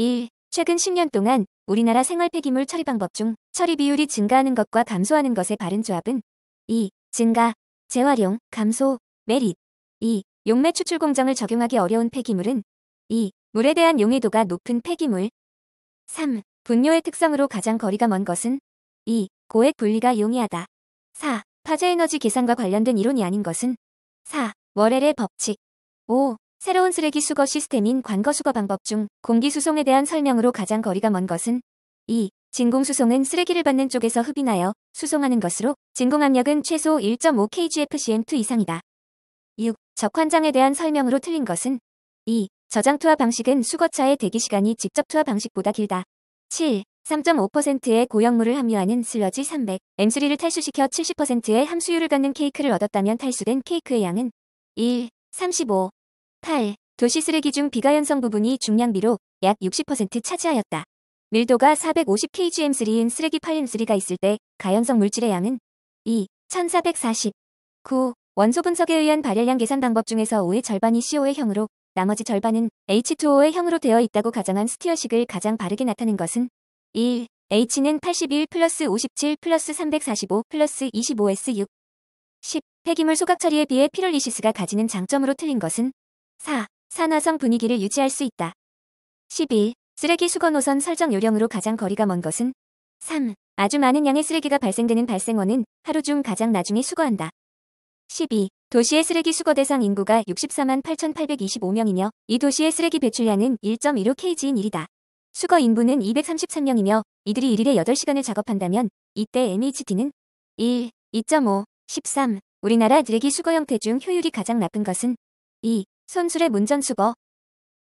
1. 최근 10년 동안 우리나라 생활 폐기물 처리 방법 중 처리 비율이 증가하는 것과 감소하는 것의 바른 조합은 2. 증가, 재활용, 감소, 메릿 2. 용매 추출 공정을 적용하기 어려운 폐기물은 2. 물에 대한 용해도가 높은 폐기물 3. 분뇨의 특성으로 가장 거리가 먼 것은 2. 고액 분리가 용이하다 4. 파제 에너지 계산과 관련된 이론이 아닌 것은 4. 월렐의 법칙 5. 새로운 쓰레기 수거 시스템인 관거 수거 방법 중 공기 수송에 대한 설명으로 가장 거리가 먼 것은 2. 진공 수송은 쓰레기를 받는 쪽에서 흡인하여 수송하는 것으로 진공 압력은 최소 1.5kgfcm2 이상이다. 6. 적환장에 대한 설명으로 틀린 것은 2. 저장 투하 방식은 수거차의 대기 시간이 직접 투하 방식보다 길다. 7. 3.5%의 고형물을 함유하는 슬러지 300, M3를 탈수시켜 70%의 함수율을 갖는 케이크를 얻었다면 탈수된 케이크의 양은 1. 35, 8. 도시 쓰레기 중 비가연성 부분이 중량비로 약 60% 차지하였다. 밀도가 450kgm3인 쓰레기 8림쓰가 있을 때 가연성 물질의 양은 2. 1440. 9. 원소 분석에 의한 발열량 계산 방법 중에서 5의 절반이 CO의 형으로 나머지 절반은 H2O의 형으로 되어 있다고 가정한 스티어식을 가장 바르게 나타낸 것은 1. H는 81 플러스 57 플러스 345 플러스 25S6 10. 폐기물 소각 처리에 비해 피롤리시스가 가지는 장점으로 틀린 것은 4. 산화성 분위기를 유지할 수 있다. 11. 쓰레기 수거 노선 설정 요령으로 가장 거리가 먼 것은 3. 아주 많은 양의 쓰레기가 발생되는 발생원은 하루 중 가장 나중에 수거한다. 12. 도시의 쓰레기 수거 대상 인구가 64만 8,825명이며 이 도시의 쓰레기 배출량은 1.15kg인 일이다. 수거 인부는 233명이며 이들이 1일에 8시간을 작업한다면 이때 m h t 는 1, 2.5, 13. 우리나라 드레기 수거 형태 중 효율이 가장 나쁜 것은 2. 손술의 문전수거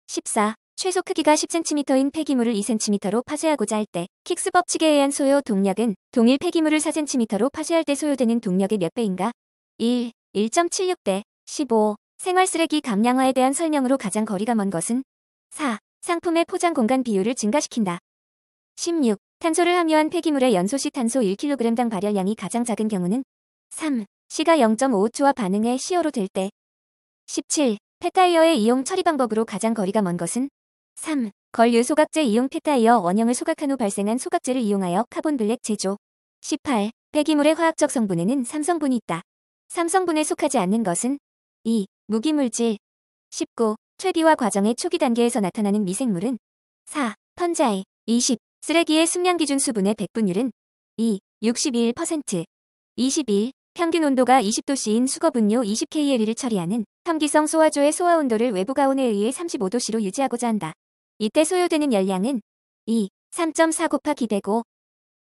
14. 최소 크기가 10cm인 폐기물을 2cm로 파쇄하고자 할 때 킥스 법칙에 의한 소요 동력은 동일 폐기물을 4cm로 파쇄할 때 소요되는 동력의 몇 배인가? 1. 1.76대 15. 생활 쓰레기 감량화에 대한 설명으로 가장 거리가 먼 것은 4. 상품의 포장 공간 비율을 증가시킨다. 16. 탄소를 함유한 폐기물의 연소시 탄소 1kg당 발열량이 가장 작은 경우는 3. 시가 0.5초와 반응해 시어로 될 때. 17. 폐타이어의 이용 처리 방법으로 가장 거리가 먼 것은 3. 걸류 소각제 이용 폐타이어 원형을 소각한 후 발생한 소각제를 이용하여 카본 블랙 제조 18. 폐기물의 화학적 성분에는 삼성분이 있다. 삼성분에 속하지 않는 것은 2. 무기물질 19. 최비화 과정의 초기 단계에서 나타나는 미생물은 4. 펀자이 20. 쓰레기의 숨량 기준 수분의 백분율은 2. 61% 21. 평균 온도가 20도씨인 수거분뇨 20kL을 처리하는 첨기성 소화조의 소화 온도를 외부 가온에 의해 35도씨로 유지하고자 한다. 이때 소요되는 열량은 2, 3.4 곱하기 대고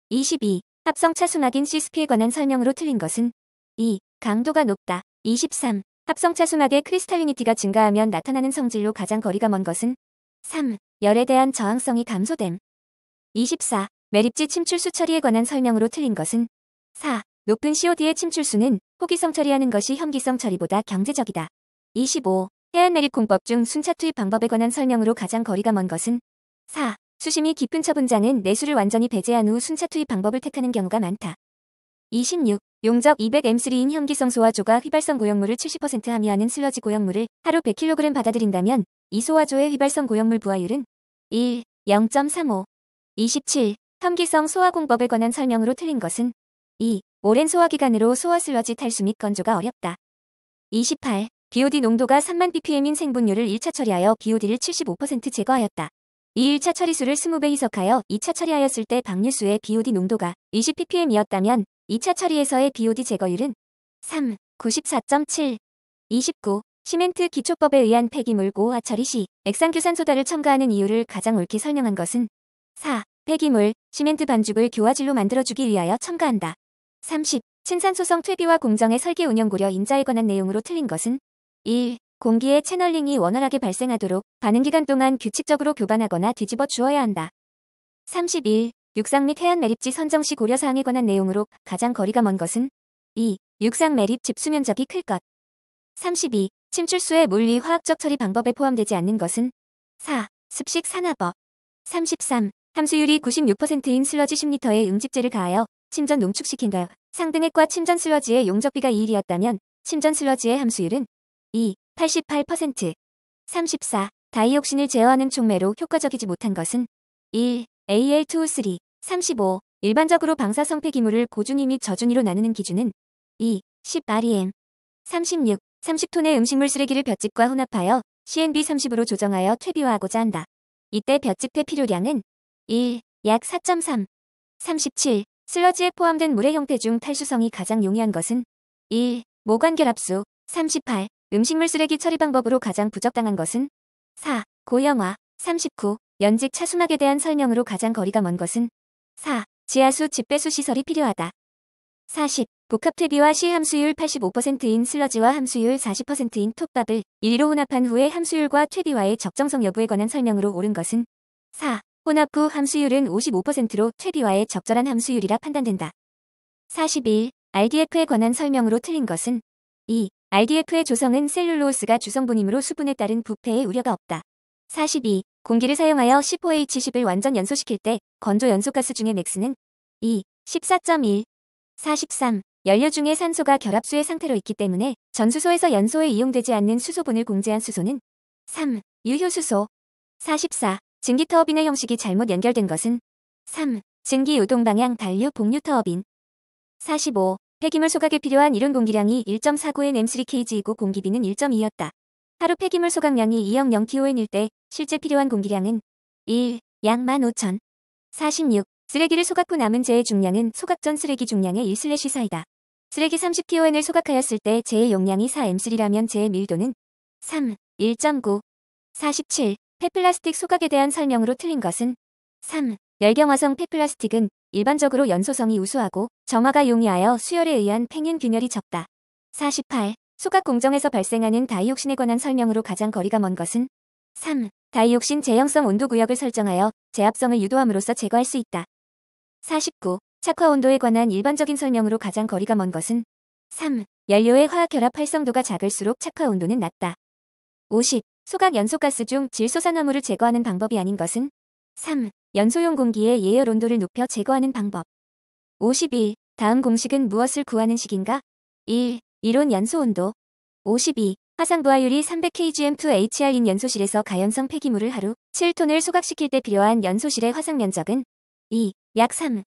22. 합성 차수막인 시스피에 관한 설명으로 틀린 것은 2. 강도가 높다. 23. 합성 차수막의 크리스탈리니티가 증가하면 나타나는 성질로 가장 거리가 먼 것은 3. 열에 대한 저항성이 감소됨. 24. 매립지 침출수 처리에 관한 설명으로 틀린 것은 4. 높은 COD의 침출수는 호기성 처리하는 것이 현기성 처리보다 경제적이다. 25. 해안 매립공법 중 순차 투입 방법에 관한 설명으로 가장 거리가 먼 것은 4. 수심이 깊은 처분자는 내수를 완전히 배제한 후 순차 투입 방법을 택하는 경우가 많다. 26. 용적 200M3인 현기성 소화조가 휘발성 고형물을 70% 함유하는 슬러지 고형물을 하루 100kg 받아들인다면 이 소화조의 휘발성 고형물 부하율은 1. 0.35 27. 현기성 소화공법에 관한 설명으로 틀린 것은 2. 오랜 소화 기간으로 소화 슬러지 탈수 및 건조가 어렵다. 28. BOD 농도가 3만 ppm인 생분류를 1차 처리하여 BOD를 75% 제거하였다. 이 1차 처리수를 20배 희석하여 2차 처리하였을 때 방류수의 BOD 농도가 20ppm이었다면 2차 처리에서의 BOD 제거율은 3, 94.7, 29. 시멘트 기초법에 의한 폐기물 고화 처리 시 액상규산소다를 첨가하는 이유를 가장 옳게 설명한 것은 4. 폐기물, 시멘트 반죽을 교화질로 만들어주기 위하여 첨가한다. 30. 친산소성 퇴비와 공정의 설계 운영 고려 인자에 관한 내용으로 틀린 것은 1. 공기의 채널링이 원활하게 발생하도록 반응 기간 동안 규칙적으로 교반하거나 뒤집어 주어야 한다. 31. 육상 및 해안 매립지 선정 시 고려 사항에 관한 내용으로 가장 거리가 먼 것은 2. 육상 매립 집수 면적이 클 것. 32. 침출수의 물리 화학적 처리 방법에 포함되지 않는 것은 4. 습식 산화법. 33. 함수율이 96%인 슬러지 10리터의 응집제를 가하여 침전 농축시킨다. 상등액과 침전 슬러지의 용적비가 2일이었다면 침전 슬러지의 함수율은 2, 88%, 34, 다이옥신을 제어하는 촉매로 효과적이지 못한 것은 1, AL2O3, 35, 일반적으로 방사성폐 기물을 고중위및저중위로 나누는 기준은 2, 10REM, 36, 30톤의 음식물 쓰레기를 볏짚과 혼합하여 CNB30으로 조정하여 퇴비화하고자 한다. 이때 볏짚의 필요량은 1, 약 4.3, 37, 슬러지에 포함된 물의 형태 중 탈수성이 가장 용이한 것은 1. 모관결합수 38. 음식물 쓰레기 처리 방법으로 가장 부적당한 것은 4. 고영화 39. 연직 차순막에 대한 설명으로 가장 거리가 먼 것은 4. 지하수 집배수 시설이 필요하다. 40. 복합퇴비와 시함수율 85%인 슬러지와 함수율 40%인 톱밥을 1로 혼합한 후에 함수율과 퇴비와의 적정성 여부에 관한 설명으로 옳은 것은 4. 혼합 후 함수율은 55%로 최비와의 적절한 함수율이라 판단된다. 41. RDF에 관한 설명으로 틀린 것은 2. RDF의 조성은 셀룰로스가 주성분이므로 수분에 따른 부패의 우려가 없다. 42. 공기를 사용하여 1 4 h 1 0을 완전 연소시킬 때 건조 연소가스 중의 맥스는 2. 14.1 43. 연료 중에 산소가 결합수의 상태로 있기 때문에 전수소에서 연소에 이용되지 않는 수소분을 공제한 수소는 3. 유효수소 44. 증기 터빈의 형식이 잘못 연결된 것은 3. 증기 유동 방향 단류 복류 터빈 45. 폐기물 소각에 필요한 이론 공기량이 1 4 9 n M3kg이고 공기비는 1.2였다. 하루 폐기물 소각량이 2억 0kg일 때 실제 필요한 공기량은 1. 약 15,000. 46. 쓰레기를 소각 후 남은 재의 중량은 소각 전 쓰레기 중량의 1/4이다. 쓰레기 30kg을 소각하였을 때 재의 용량이 4M3라면 재의 밀도는 3. 1.9. 47. 폐플라스틱 소각에 대한 설명으로 틀린 것은 3. 열경화성 폐플라스틱은 일반적으로 연소성이 우수하고 정화가 용이하여 수열에 의한 팽인 균열이 적다. 48. 소각 공정에서 발생하는 다이옥신에 관한 설명으로 가장 거리가 먼 것은 3. 다이옥신 제형성 온도 구역을 설정하여 제압성을 유도함으로써 제거할 수 있다. 49. 착화 온도에 관한 일반적인 설명으로 가장 거리가 먼 것은 3. 연료의 화학 결합 활성도가 작을수록 착화 온도는 낮다. 50. 소각 연소가스 중 질소산화물을 제거하는 방법이 아닌 것은 3. 연소용 공기의 예열 온도를 높여 제거하는 방법 52. 다음 공식은 무엇을 구하는 식인가? 1. 이론 연소 온도 52. 화상부하율이 300kgm2HR인 연소실에서 가연성 폐기물을 하루 7톤을 소각시킬 때 필요한 연소실의 화상 면적은 2. 약 3.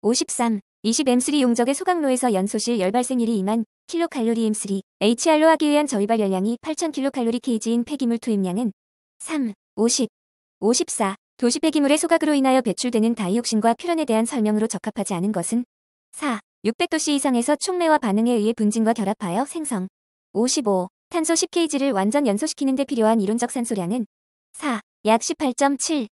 53. 20M3 용적의 소각로에서 연소실 열발생일이 임만 kcal M3, HR로 하기 위한 저위발 열량이 8000kcal kg인 폐기물 투입량은 3, 50, 54, 도시 폐기물의 소각으로 인하여 배출되는 다이옥신과 퓨런에 대한 설명으로 적합하지 않은 것은 4, 600도씨 이상에서 촉매와 반응에 의해 분진과 결합하여 생성 55, 탄소 10kg를 완전 연소시키는 데 필요한 이론적 산소량은 4, 약 18.7,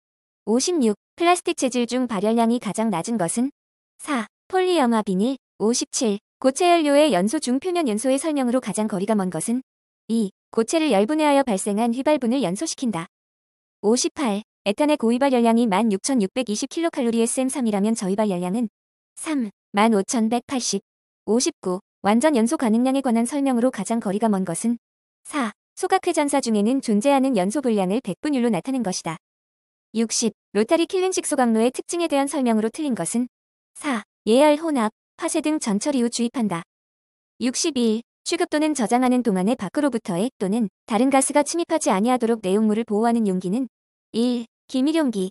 56, 플라스틱 재질 중 발열량이 가장 낮은 것은 4, 폴리염화 비닐 57, 고체 연료의 연소 중 표면 연소의 설명으로 가장 거리가 먼 것은 2. 고체를 열분해하여 발생한 휘발분을 연소시킨다. 58. 에탄의 고위발 열량이 16,620kcal의 SM3이라면 저위발 열량은 3. 15,180. 59. 완전 연소 가능량에 관한 설명으로 가장 거리가 먼 것은 4. 소각회전사 중에는 존재하는 연소 분량을 100분율로 나타낸 것이다. 60. 로타리 킬링식 소각로의 특징에 대한 설명으로 틀린 것은 4. 예열 혼합, 화쇄등 전처 리후 주입한다. 62일 취급 또는 저장하는 동안에 밖으로부터의 또는 다른 가스가 침입하지 아니하도록 내용물을 보호하는 용기는 1. 기밀용기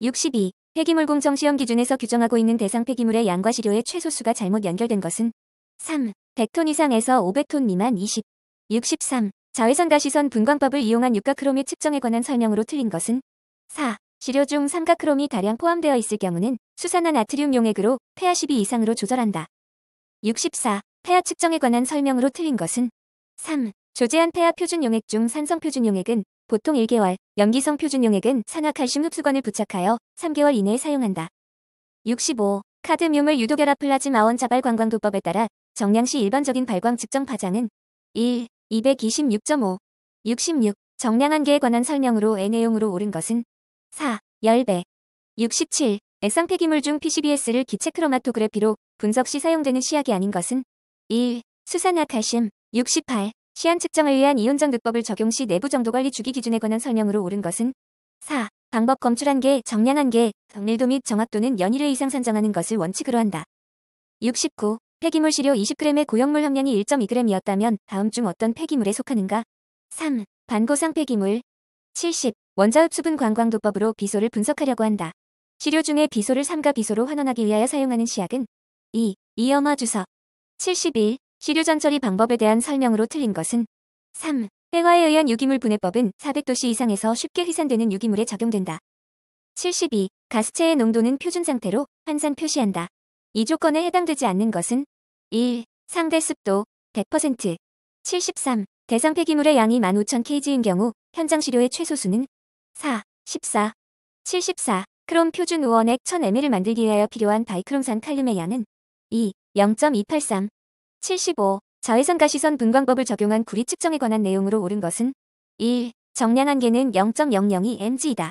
62. 폐기물 공정 시험 기준에서 규정하고 있는 대상 폐기물의 양과 시료의 최소수가 잘못 연결된 것은 3. 100톤 이상에서 500톤 미만 20. 63. 자외선 가시선 분광법을 이용한 유가 크롬의 측정에 관한 설명으로 틀린 것은 4. 시료 중 삼각크롬이 다량 포함되어 있을 경우는 수산화 나트륨 용액으로 폐하 12 이상으로 조절한다. 64. 폐하 측정에 관한 설명으로 틀린 것은 3. 조제한 폐하 표준 용액 중 산성 표준 용액은 보통 1개월, 염기성 표준 용액은 산화칼슘 흡수관을 부착하여 3개월 이내에 사용한다. 65. 카드뮴을 유도결합 플라즈마 원 자발 관광도법에 따라 정량 시 일반적인 발광 측정 파장은 1. 226.5 66. 정량 한계에 관한 설명으로 애내용으로 옳은 것은 4. 열배 67. 액상폐기물 중 PCBS를 기체 크로마토그래피로 분석 시 사용되는 시약이 아닌 것은 1. 수산화 칼슘 68. 시한 측정을 위한 이온정 극법을 적용 시 내부 정도 관리 주기 기준에 관한 설명으로 옳은 것은 4. 방법 검출 한계, 정량 한계, 정밀도 및 정확도는 연일회 이상 산정하는 것을 원칙으로 한다. 69. 폐기물 시료 20g의 고형물 함량이 1.2g이었다면 다음 중 어떤 폐기물에 속하는가? 3. 반고상 폐기물 70. 원자흡수분 관광도법으로 비소를 분석하려고 한다. 치료 중에 비소를 삼가 비소로 환원하기 위하여 사용하는 시약은 2. 이염화 주석 71. 시료 전처리 방법에 대한 설명으로 틀린 것은 3. 회화에 의한 유기물 분해법은 400도씨 이상에서 쉽게 희산되는 유기물에 적용된다. 72. 가스체의 농도는 표준 상태로 환산 표시한다. 이 조건에 해당되지 않는 것은 1. 상대 습도 100% 73. 대상 폐기물의 양이 15,000kg인 경우 현장 시료의 최소수는 4, 14, 74 크롬 표준 우원액 1000ml를 만들기 위하여 필요한 바이크롬산 칼륨의 양은 2, 0.283, 75 자외선 가시선 분광법을 적용한 구리 측정에 관한 내용으로 옳은 것은 1. 정량 한계는 0.002mg이다.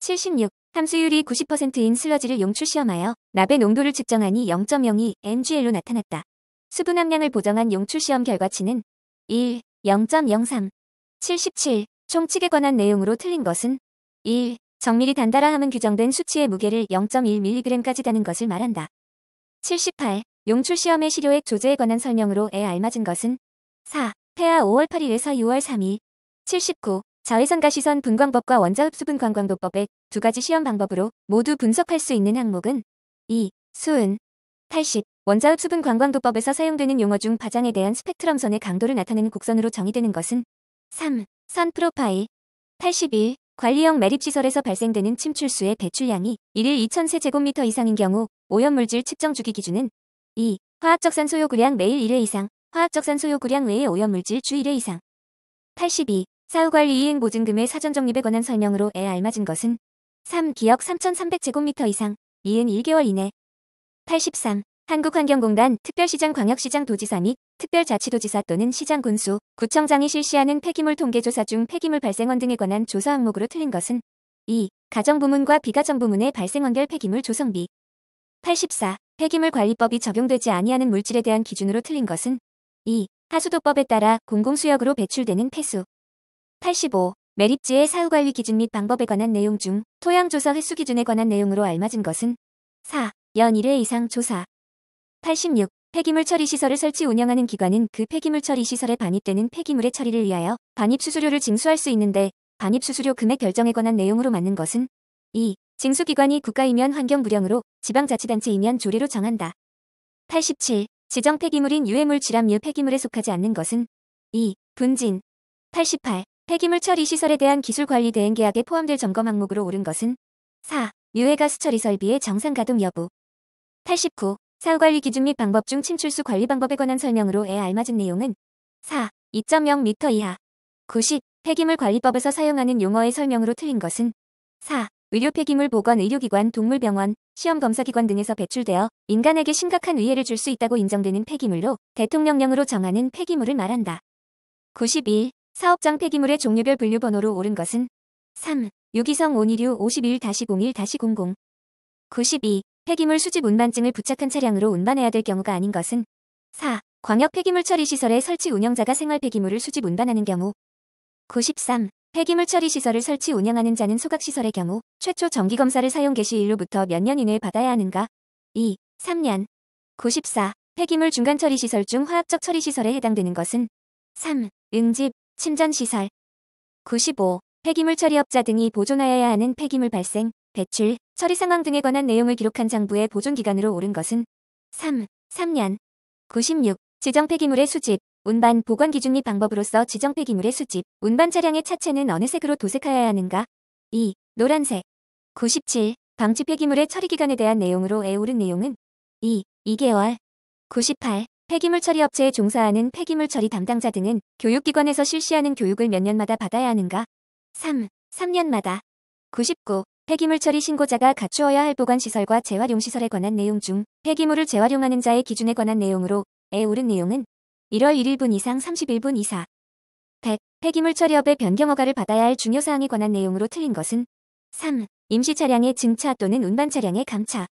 76. 함수율이 90%인 슬러지를 용출 시험하여 납의 농도를 측정하니 0.02mgL로 나타났다. 수분 함량을 보정한 용출 시험 결과치는 1. 0.03 77 총칙에 관한 내용으로 틀린 것은 1. 정밀히 단달아 함은 규정된 수치의 무게를 0.1mg까지 다는 것을 말한다. 78. 용출시험의 시료액 조제에 관한 설명으로 에 알맞은 것은 4. 폐하 5월 8일에서 6월 3일 79. 자외선 가시선 분광법과 원자흡수 분관광도법의두 가지 시험 방법으로 모두 분석할 수 있는 항목은 2. 수은 80. 원자흡수 분관광도법에서 사용되는 용어 중 바장에 대한 스펙트럼선의 강도를 나타내는 곡선으로 정의되는 것은 3. 선 프로파일 81 관리형 매립시설에서 발생되는 침출수의 배출량이 1일 2000세제곱미터 이상인 경우 오염물질 측정 주기 기준은 2. 화학적 산소 요구량 매일 1회 이상 화학적 산소 요구량 외의 오염물질 주 1회 이상 82. 사후관리 이행 보증금의 사전 적립에 관한 설명으로 에 알맞은 것은 3. 기억 3300제곱미터 이상 이은 1개월 이내 83. 한국환경공단 특별시장 광역시장 도지사 및 특별자치도지사 또는 시장 군수, 구청장이 실시하는 폐기물 통계조사 중 폐기물 발생원 등에 관한 조사 항목으로 틀린 것은 2. 가정부문과 비가정부문의 발생원별 폐기물 조성비 84. 폐기물 관리법이 적용되지 아니하는 물질에 대한 기준으로 틀린 것은 2. 하수도법에 따라 공공수역으로 배출되는 폐수 85. 매립지의 사후관리 기준 및 방법에 관한 내용 중 토양조사 횟수 기준에 관한 내용으로 알맞은 것은 4. 연 1회 이상 조사 86. 폐기물 처리 시설을 설치 운영하는 기관은 그 폐기물 처리 시설에 반입되는 폐기물의 처리를 위하여 반입 수수료를 징수할 수 있는데 반입 수수료 금액 결정에 관한 내용으로 맞는 것은 2. 징수기관이 국가이면 환경부령으로 지방자치단체이면 조례로 정한다. 87. 지정 폐기물인 유해물 지람류 폐기물에 속하지 않는 것은 2. 분진 88. 폐기물 처리 시설에 대한 기술 관리 대행 계약에 포함될 점검 항목으로 오른 것은 4. 유해가스 처리 설비의 정상 가동 여부 89. 사후관리 기준 및 방법 중 침출수 관리 방법에 관한 설명으로 에 알맞은 내용은 4. 2.0m 이하 90. 폐기물 관리법에서 사용하는 용어의 설명으로 틀린 것은 4. 의료 폐기물 보건 의료기관 동물병원 시험검사기관 등에서 배출되어 인간에게 심각한 위해를 줄 수 있다고 인정되는 폐기물로 대통령령으로 정하는 폐기물을 말한다. 91. 사업장 폐기물의 종류별 분류 번호로 옳은 것은 3. 유기성 온이류 51-01-00 92. 폐기물 수집 운반증을 부착한 차량으로 운반해야 될 경우가 아닌 것은 4. 광역 폐기물 처리 시설의 설치 운영자가 생활 폐기물을 수집 운반하는 경우 93. 폐기물 처리 시설을 설치 운영하는 자는 소각 시설의 경우 최초 정기 검사를 사용 개시일로부터 몇 년 이내에 받아야 하는가? 2. 3년 94. 폐기물 중간 처리 시설 중 화학적 처리 시설에 해당되는 것은 3. 응집, 침전 시설 95. 폐기물 처리업자 등이 보존하여야 하는 폐기물 발생 배출, 처리 상황 등에 관한 내용을 기록한 장부의 보존 기간으로 오른 것은 3. 3년 96. 지정 폐기물의 수집, 운반 보관 기준 및 방법으로서 지정 폐기물의 수집, 운반 차량의 차체는 어느 색으로 도색하여야 하는가? 2. 노란색 97. 방치 폐기물의 처리 기간에 대한 내용으로 애 오른 내용은 2. 2개월 98. 폐기물 처리 업체에 종사하는 폐기물 처리 담당자 등은 교육기관에서 실시하는 교육을 몇 년마다 받아야 하는가? 3. 3년마다 99. 폐기물 처리 신고자가 갖추어야 할 보관시설과 재활용시설에 관한 내용 중 폐기물을 재활용하는 자의 기준에 관한 내용으로 에 오른 내용은 1월 1일 분 이상 31분 이사 100. 폐기물 처리업의 변경 허가를 받아야 할 중요사항에 관한 내용으로 틀린 것은 3. 임시 차량의 증차 또는 운반 차량의 감차